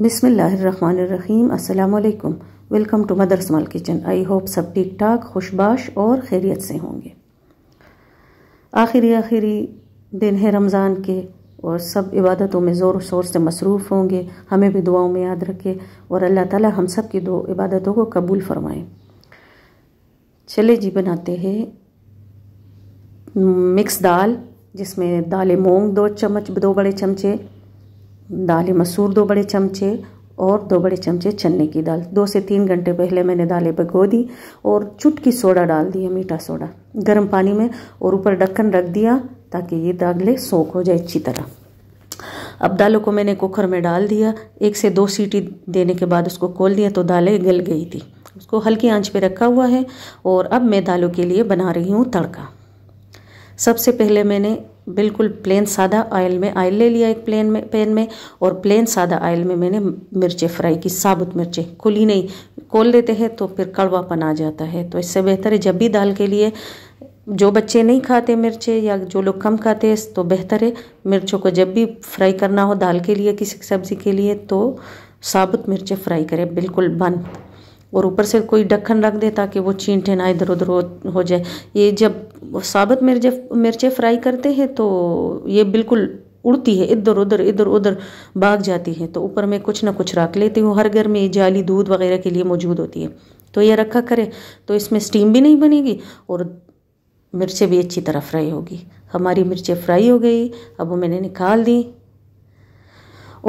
बिसमीम अल्लाम welcome to mother small kitchen I hope सब ठीक ठाक खुशबाश और खैरियत से होंगे आखिरी आखिरी दिन है रमज़ान के और सब इबादतों में ज़ोर शोर से मसरूफ़ होंगे हमें भी दुआओं में याद रखे और अल्लाह ताला हम सब की दो इबादतों को कबूल फरमाए चले जी बनाते हैं मिक्स दाल जिसमें दाल मूंग दो चम्मच दो बड़े चमचे दालें मसूर दो बड़े चमचे और दो बड़े चमचे चने की दाल दो से तीन घंटे पहले मैंने दालें भगो दी और चुटकी सोडा डाल दिया मीठा सोडा गर्म पानी में और ऊपर ढक्कन रख दिया ताकि ये दालें सोख हो जाए अच्छी तरह अब दालों को मैंने कुकर में डाल दिया एक से दो सीटी देने के बाद उसको खोल दिया तो दालें गल गई थी उसको हल्की आंच पे रखा हुआ है और अब मैं दालों के लिए बना रही हूँ तड़का सबसे पहले मैंने बिल्कुल प्लेन सादा ऑयल में ऑयल ले लिया एक प्लेन में पैन में और प्लेन सादा ऑयल में मैंने मिर्चें फ्राई की साबुत मिर्चें खुली नहीं खोल लेते हैं तो फिर कड़वापन आ जाता है तो इससे बेहतर है जब भी दाल के लिए जो बच्चे नहीं खाते मिर्चें या जो लोग कम खाते हैं तो बेहतर है मिर्चों को जब भी फ्राई करना हो दाल के लिए किसी सब्ज़ी के लिए तो साबुत मिर्चें फ्राई करें बिल्कुल बंद और ऊपर से कोई ढक्कन रख दे ताकि वो छींटे ना इधर उधर हो जाए ये जब साबुत मिर्च मिर्चें फ्राई करते हैं तो ये बिल्कुल उड़ती है इधर उधर इधर उधर भाग जाती है तो ऊपर में कुछ ना कुछ रख लेती हूँ हर घर में जाली दूध वगैरह के लिए मौजूद होती है तो ये रखा करें तो इसमें स्टीम भी नहीं बनेगी और मिर्चें भी अच्छी तरह फ्राई होगी हमारी मिर्चें फ्राई हो गई अब वो मैंने निकाल दी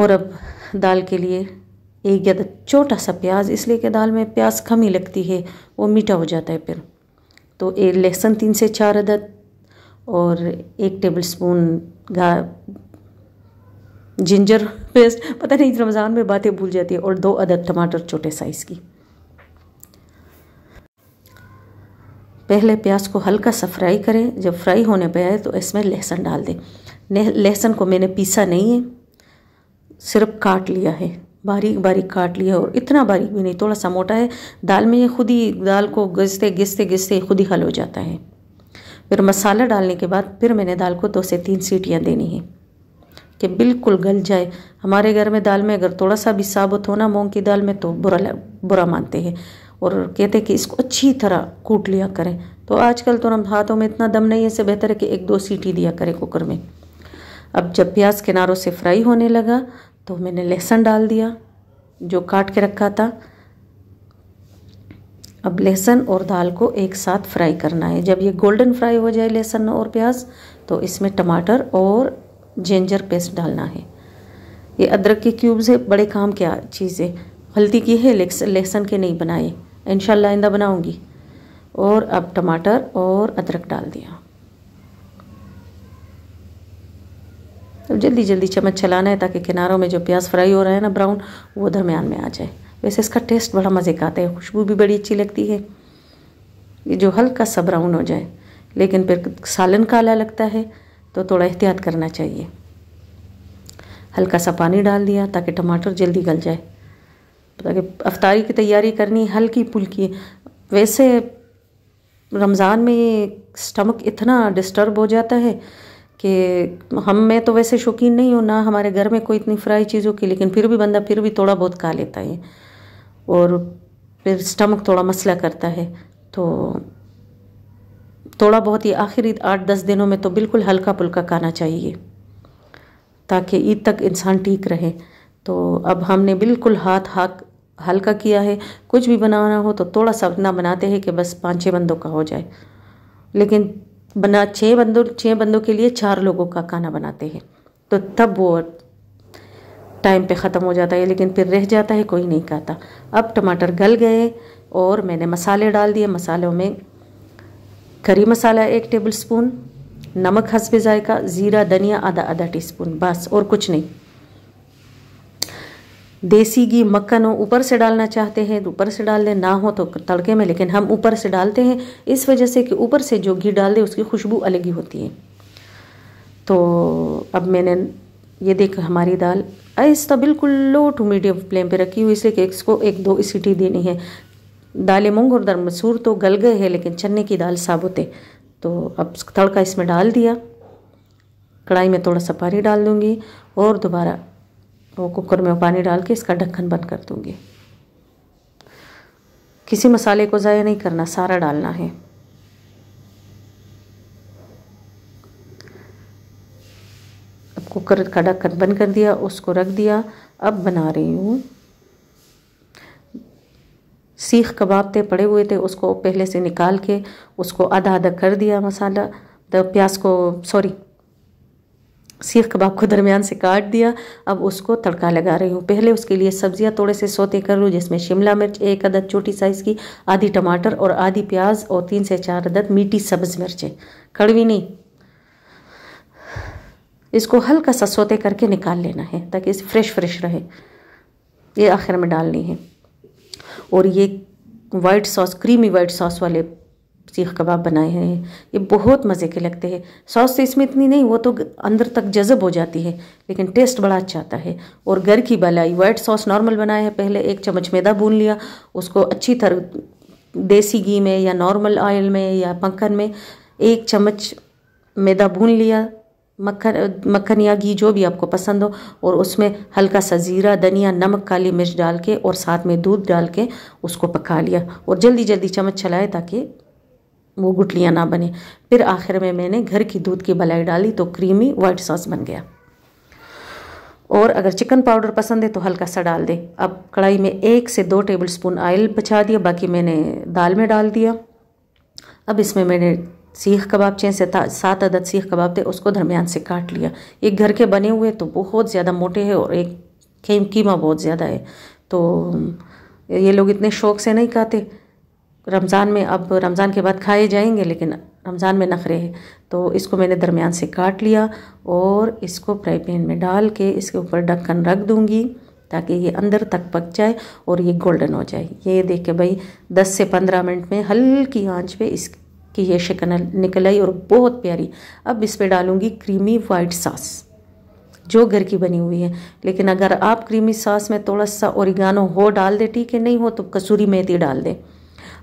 और अब दाल के लिए एक ज़्यादा छोटा सा प्याज इसलिए कि दाल में प्याज कम ही लगती है वो मीठा हो जाता है फिर तो एक लहसुन तीन से चार अदद और एक टेबल स्पून जिंजर पेस्ट पता नहीं रमज़ान में बातें भूल जाती है और दो अदद टमाटर छोटे साइज़ की पहले प्याज को हल्का सा फ्राई करें जब फ्राई होने पर आए तो इसमें लहसुन डाल दें लहसुन को मैंने पीसा नहीं है सिर्फ काट लिया है बारीक बारीक काट लिया और इतना बारीक भी नहीं थोड़ा सा मोटा है दाल में ये खुद ही दाल को घिसते घिसते घिसते खुद ही हल हो जाता है फिर मसाला डालने के बाद फिर मैंने दाल को दो से तीन सीटियाँ देनी है कि बिल्कुल गल जाए हमारे घर में दाल में अगर थोड़ा सा भी साबुत होना मूंग की दाल में तो बुरा बुरा मानते हैं और कहते हैं कि इसको अच्छी तरह कूट लिया करें तो आजकल तो हम हाथों में इतना दम नहीं है इससे बेहतर है कि एक दो सीटी दिया करें कुकर में अब जब प्याज किनारों से फ्राई होने लगा तो मैंने लहसुन डाल दिया जो काट के रखा था अब लहसुन और दाल को एक साथ फ्राई करना है जब ये गोल्डन फ्राई हो जाए लहसुन और प्याज तो इसमें टमाटर और जिंजर पेस्ट डालना है ये अदरक के क्यूब्स है बड़े काम क्या चीज़ है हल्दी की है लहसुन के नहीं बनाए इन आइंदा बनाऊँगी और अब टमाटर और अदरक डाल दिया तो जल्दी जल्दी चम्मच चलाना है ताकि किनारों में जो प्याज फ्राई हो रहा है ना ब्राउन वो दरमियान में आ जाए वैसे इसका टेस्ट बड़ा मज़े का आता है खुशबू भी बड़ी अच्छी लगती है ये जो हल्का सा ब्राउन हो जाए लेकिन फिर सालन काला लगता है तो थोड़ा एहतियात करना चाहिए हल्का सा पानी डाल दिया ताकि टमाटर जल्दी गल जाए ताकि अफ्तारी की तैयारी करनी हल्की पुल्की वैसे रमज़ान में स्टमक इतना डिस्टर्ब हो जाता है कि हम मैं तो वैसे शौकीन नहीं हूँ ना हमारे घर में कोई इतनी फ्राई चीज़ों की लेकिन फिर भी बंदा फिर भी थोड़ा बहुत खा लेता है और फिर स्टमक थोड़ा मसला करता है तो थोड़ा बहुत ही आखिरी आठ दस दिनों में तो बिल्कुल हल्का पुल्का खाना चाहिए ताकि ईद तक इंसान ठीक रहे तो अब हमने बिल्कुल हाथ हाक हल्का किया है कुछ भी बनाना हो तो थोड़ा सा बनाते हैं कि बस पाँच छः बंदों का हो जाए लेकिन बना छः बंदों छः बंदों के लिए चार लोगों का खाना बनाते हैं तो तब वो टाइम पे ख़त्म हो जाता है लेकिन फिर रह जाता है कोई नहीं खाता अब टमाटर गल गए और मैंने मसाले डाल दिए मसालों में करी मसाला एक टेबल स्पून नमक हंसबे जायका ज़ीरा धनिया आधा आधा टी स्पून बस और कुछ नहीं देसी घी मक्खन हो ऊपर से डालना चाहते हैं तो ऊपर से डाल दें ना हो तो तड़के में लेकिन हम ऊपर से डालते हैं इस वजह से कि ऊपर से जो घी डाल दें उसकी खुशबू अलग ही होती है तो अब मैंने ये देख हमारी दाल आहिस्ता बिल्कुल लो टू मीडियम फ्लेम पे रखी हुई इसलिए कि इसको एक दो सीटी देनी है दालें मूंग और दर मसूर तो गल गए हैं लेकिन चने की दाल साबुत है तो अब तड़का इसमें डाल दिया कढ़ाई में थोड़ा सा पानी डाल दूँगी और दोबारा वो कुकर में पानी डाल के इसका ढक्कन बंद कर दूँगी किसी मसाले को ज़ाया नहीं करना सारा डालना है अब कुकर का ढक्कन बंद कर दिया उसको रख दिया अब बना रही हूँ सीख कबाब थे पड़े हुए थे उसको पहले से निकाल के उसको आधा आधा कर दिया मसाला तो प्याज को सॉरी सीख कबाब को दरमियान से काट दिया अब उसको तड़का लगा रही हूँ पहले उसके लिए सब्जियाँ थोड़े से सोते कर लूँ जिसमें शिमला मिर्च एक अदद छोटी साइज़ की आधी टमाटर और आधी प्याज और तीन से चार अदद मीठी सब्ज़ मिर्चें कड़वी नहीं इसको हल्का सा सोते करके निकाल लेना है ताकि इस फ्रेश फ्रेश रहे ये आखिर में डालनी है और ये white sauce creamy white sauce वाले सीख कबाब बनाए हैं ये बहुत मज़े के लगते हैं सॉस तो इसमें इतनी नहीं वो तो अंदर तक जज़ब हो जाती है लेकिन टेस्ट बड़ा अच्छा आता है और घर की बलाई वाइट सॉस नॉर्मल बनाया है पहले एक चम्मच मैदा भून लिया उसको अच्छी तरह देसी घी में या नॉर्मल ऑयल में या मक्खन में एक चम्मच मैदा भून लिया मक्खन मक्खन या घी जो भी आपको पसंद हो और उसमें हल्का सा ज़ीरा धनिया नमक काली मिर्च डाल के और साथ में दूध डाल के उसको पका लिया और जल्दी जल्दी चम्मच चलाए ताकि वो गुटलियाँ ना बने फिर आखिर में मैंने घर की दूध की बलाई डाली तो क्रीमी वाइट सॉस बन गया और अगर चिकन पाउडर पसंद है तो हल्का सा डाल दें अब कढ़ाई में एक से दो टेबल स्पून ऑयल बचा दिया बाकी मैंने दाल में डाल दिया अब इसमें मैंने सीख कबाब चें से सात अदद सीख कबाब थे उसको दरमियान से काट लिया ये घर के बने हुए तो बहुत ज़्यादा मोटे हैं और एक कीमा बहुत ज़्यादा है तो ये लोग इतने शौक से नहीं खाते रमज़ान में अब रमज़ान के बाद खाए जाएंगे लेकिन रमज़ान में नखरे हैं तो इसको मैंने दरमियान से काट लिया और इसको फ्राई पैन में डाल के इसके ऊपर ढक्कन रख दूँगी ताकि ये अंदर तक पक जाए और ये गोल्डन हो जाए ये देख के भाई 10 से 15 मिनट में हल्की आंच पे इसकी ये शिकन निकल आई और बहुत प्यारी अब इस पर डालूँगी क्रीमी वाइट सॉस जो घर की बनी हुई है लेकिन अगर आप क्रीमी सॉस में थोड़ा सा ओरिगानो हो डाल दे ठीक है नहीं हो तो कसूरी मेथी डाल दें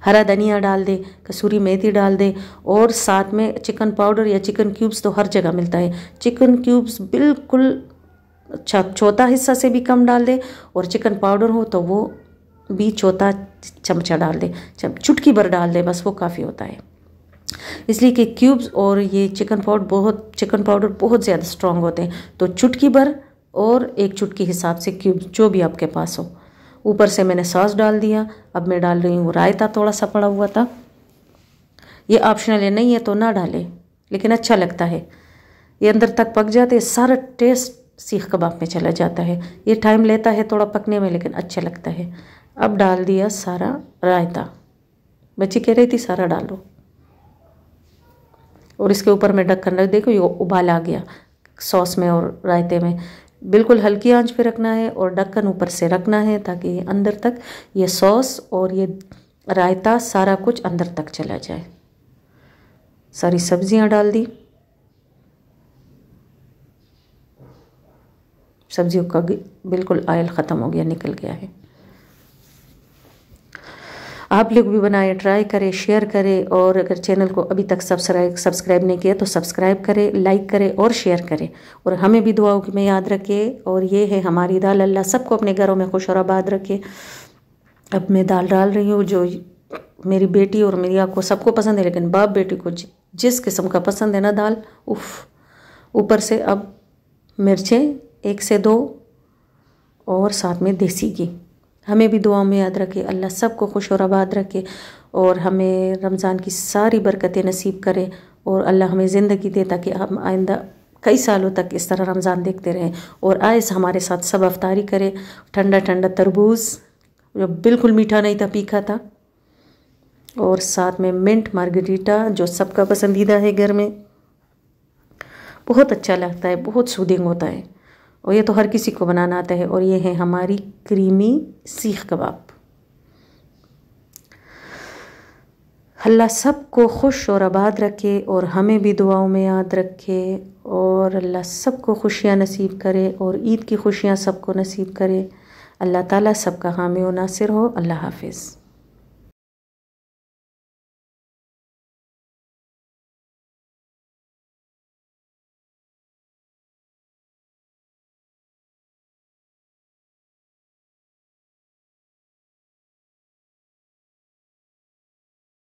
हरा धनिया डाल दे कसूरी मेथी डाल दे और साथ में चिकन पाउडर या चिकन क्यूब्स तो हर जगह मिलता है चिकन क्यूब्स बिल्कुल अच्छा चौथा हिस्सा से भी कम डाल दे और चिकन पाउडर हो तो वो भी चौथा चमचा डाल दे चुटकी भर डाल दे बस वो काफ़ी होता है इसलिए कि क्यूब्स और ये चिकन पाउडर बहुत चिकन पाउडर बहुत ज़्यादा स्ट्रॉन्ग होते हैं तो चुटकी भर और एक चुटकी हिसाब से क्यूब जो भी आपके पास हो ऊपर से मैंने सॉस डाल दिया अब मैं डाल रही हूँ रायता थोड़ा सा पड़ा हुआ था ये ऑप्शनल है नहीं है तो ना डालें लेकिन अच्छा लगता है ये अंदर तक पक जाते सारा टेस्ट सीख कबाब में चला जाता है ये टाइम लेता है थोड़ा पकने में लेकिन अच्छा लगता है अब डाल दिया सारा रायता बच्ची कह रही थी सारा डालो और इसके ऊपर मैं ढक्कन रख देखो ये उबाल आ गया सॉस में और रायते में बिल्कुल हल्की आंच पे रखना है और ढक्कन ऊपर से रखना है ताकि अंदर तक ये सॉस और ये रायता सारा कुछ अंदर तक चला जाए सारी सब्जियां डाल दी सब्जियों का बिल्कुल आयल ख़त्म हो गया निकल गया है आप लोग भी बनाए ट्राई करें शेयर करें और अगर चैनल को अभी तक सब्सक्राइब सब्सक्राइब नहीं किया तो सब्सक्राइब करें लाइक करें और शेयर करें और हमें भी दुआओं में याद रखे और ये है हमारी दाल अल्लाह सबको अपने घरों में खुश और आबाद रखे अब मैं दाल डाल रही हूँ जो मेरी बेटी और मेरी आपको सबको पसंद है लेकिन बाप बेटी को जिस किस्म का पसंद है ना दाल उफ ऊपर से अब मिर्चें एक से दो और साथ में देसी घी हमें भी दुआ में याद रखे अल्लाह सबको खुश और आबाद रखे और हमें रमज़ान की सारी बरकतें नसीब करे और अल्लाह हमें ज़िंदगी दे ताकि हम आइंदा कई सालों तक इस तरह रमज़ान देखते रहें और आयस हमारे साथ सब अफ्तारी करें ठंडा ठंडा तरबूज जो बिल्कुल मीठा नहीं था पीखा था और साथ में मिंट मार्गरीटा जो सबका पसंदीदा है घर में बहुत अच्छा लगता है बहुत सूदिंग होता है और ये तो हर किसी को बनाना आता है और ये है हमारी क्रीमी सीख कबाब अल्लाह सब को खुश और आबाद रखे और हमें भी दुआओं में याद रखे और अल्लाह सब को खुशियाँ नसीब करे और ईद की खुशियाँ सबको नसीब करे अल्लाह ताला सबका हामी व नासिर हो अल्लाह हाफिज़